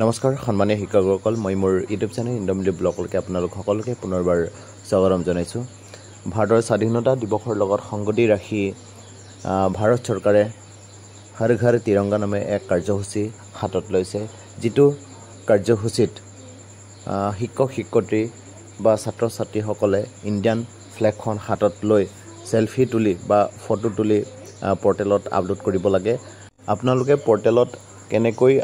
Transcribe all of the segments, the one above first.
নমস্কাৰ সন্মানীয় শিক্ষকসকল মই মোৰ ইউটিউব চেনেল ইণ্ডমিলি ব্লকলৈকে আপোনালোক সকলোকে পুনৰবাৰ স্বাগতম জনাইছোঁ ভাৰতৰ স্বাধীনতা দিৱসৰ লগত সংগতি ৰাখি ভাৰত চৰকাৰে হৰ ঘৰ তিৰংগা নামে এক কাৰ্যসূচী হাতত লৈছে যিটো কাৰ্যসূচীত শিক্ষক শিক্ষয়িত্ৰী বা ছাত্ৰ ছাত্ৰীসকলে ইণ্ডিয়ান ফ্লেগখন হাতত লৈ চেলফি তুলি বা ফটো তুলি পৰ্টেলত আপলোড কৰিব লাগে আপোনালোকে পৰ্টেলত কেনেকৈ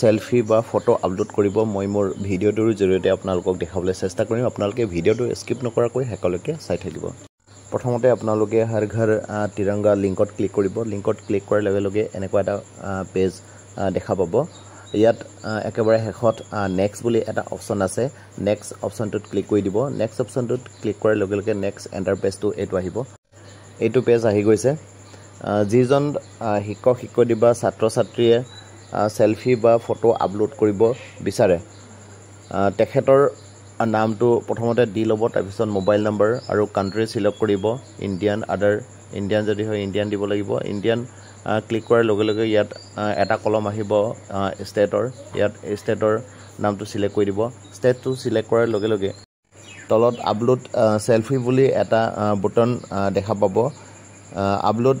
চেলফি বা ফটো আপলোড কৰিব মই মোৰ ভিডিঅ'টোৰ জৰিয়তে আপোনালোকক দেখাবলৈ চেষ্টা কৰিম আপোনালোকে ভিডিঅ'টো স্কিপ নকৰাকৈ শেষলৈকে চাই থাকিব প্ৰথমতে আপোনালোকে হাৰ ঘৰ তিৰংগা লিংকত ক্লিক কৰিব লিংকত ক্লিক কৰাৰ লগে লগে এনেকুৱা এটা পেজ দেখা পাব ইয়াত একেবাৰে শেষত নেক্সট বুলি এটা অপশ্যন আছে নেক্সট অপশ্যনটোত ক্লিক কৰি দিব নেক্সট অপশ্যনটোত ক্লিক কৰাৰ লগে লগে নেক্সট এণ্টাৰ পেজটো এইটো আহিব এইটো পেজ আহি গৈছে যিজন শিক্ষক শিক্ষয়িত্ৰী বা ছাত্ৰ ছাত্ৰীয়ে চেলফি বা ফটো আপলোড কৰিব বিচাৰে তেখেতৰ নামটো প্ৰথমতে দি ল'ব তাৰপিছত মোবাইল নাম্বাৰ আৰু কাণ্ট্ৰি চিলেক্ট কৰিব ইণ্ডিয়ান আদাৰ ইণ্ডিয়ান যদি হয় ইণ্ডিয়ান দিব লাগিব ইণ্ডিয়ান ক্লিক কৰাৰ লগে লগে ইয়াত এটা কলম আহিব ষ্টেটৰ ইয়াত ষ্টেটৰ নামটো চিলেক্ট কৰি দিব ষ্টেটটো চিলেক্ট কৰাৰ লগে লগে তলত আপলোড চেলফি বুলি এটা বুটন দেখা পাব আপলোড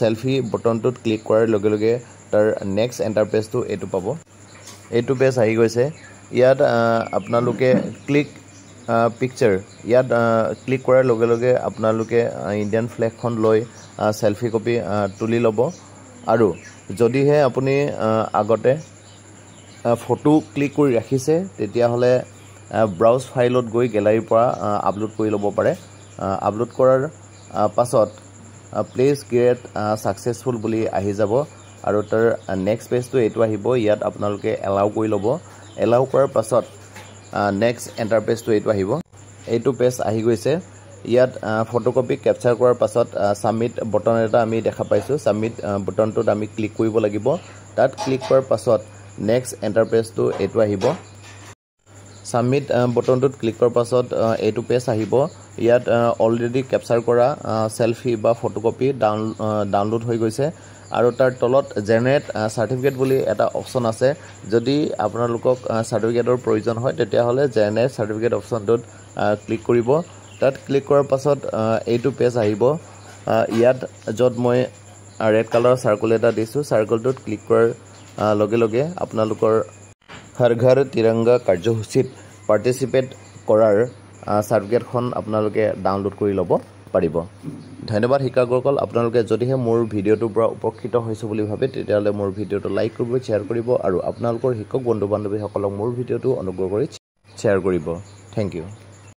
চেলফি বটনটোত ক্লিক কৰাৰ লগে লগে তাৰ নেক্সট এণ্টাৰ পেজটো এইটো পাব এইটো পেজ আহি গৈছে ইয়াত আপোনালোকে ক্লিক পিকচাৰ ইয়াত ক্লিক কৰাৰ লগে লগে আপোনালোকে ইণ্ডিয়ান ফ্লেগখন লৈ চেলফি কপি তুলি ল'ব আৰু যদিহে আপুনি আগতে ফটো ক্লিক কৰি ৰাখিছে তেতিয়াহ'লে ব্ৰাউজ ফাইলত গৈ গেলাৰীৰ পৰা আপলোড কৰি ল'ব পাৰে আপলোড কৰাৰ পাছত প্লেস গ্ৰেট সাকসেসফুল বুলি আহি যাব আৰু তাৰ নেক্সট পেজটো এইটো আহিব ইয়াত আপোনালোকে এলাউ কৰি ল'ব এলাউ কৰাৰ পাছত নেক্সট এণ্টাৰ পেজটো এইটো আহিব এইটো পেজ আহি গৈছে ইয়াত ফটোকপি কেপচাৰ কৰাৰ পাছত ছাবমিট বটন এটা আমি দেখা পাইছোঁ ছাবমিট বটনটোত আমি ক্লিক কৰিব লাগিব তাত ক্লিক কৰাৰ পাছত নেক্সট এণ্টাৰ পেজটো এইটো আহিব ছাবমিট বটনটোত ক্লিকৰ পাছত uh, এইটো পেজ আহিব ইয়াত অলৰেডি uh, কেপচাৰ কৰা চেলফি uh, বা ফটোকপি ডাউন ডাউনলোড হৈ গৈছে আৰু তাৰ তলত জেনেৰেট চাৰ্টিফিকেট বুলি এটা অপশ্যন আছে যদি আপোনালোকক চাৰ্টিফিকেটৰ প্ৰয়োজন হয় তেতিয়াহ'লে জেনেৰেট চাৰ্টিফিকেট অপশ্যনটোত ক্লিক কৰিব তাত ক্লিক কৰাৰ পাছত এইটো পেজ আহিব ইয়াত য'ত মই ৰেড কালাৰৰ চাৰ্কল এটা দিছোঁ চাৰ্কলটোত ক্লিক কৰাৰ লগে লগে আপোনালোকৰ ঘৰ ঘৰ তিৰংগা কাৰ্যসূচীত পাৰ্টিচিপেট কৰাৰ চাৰ্টিফিকেটখন আপোনালোকে ডাউনলোড কৰি ল'ব পাৰিব ধন্যবাদ শিক্ষাগুৰুসকল আপোনালোকে যদিহে মোৰ ভিডিঅ'টোৰ পৰা উপকৃত হৈছে বুলি ভাবে তেতিয়াহ'লে মোৰ ভিডিঅ'টো লাইক কৰিব শ্বেয়াৰ কৰিব আৰু আপোনালোকৰ শিক্ষক বন্ধু বান্ধৱীসকলক মোৰ ভিডিঅ'টো অনুগ্ৰহ কৰি শ্বেয়াৰ কৰিব থেংক ইউ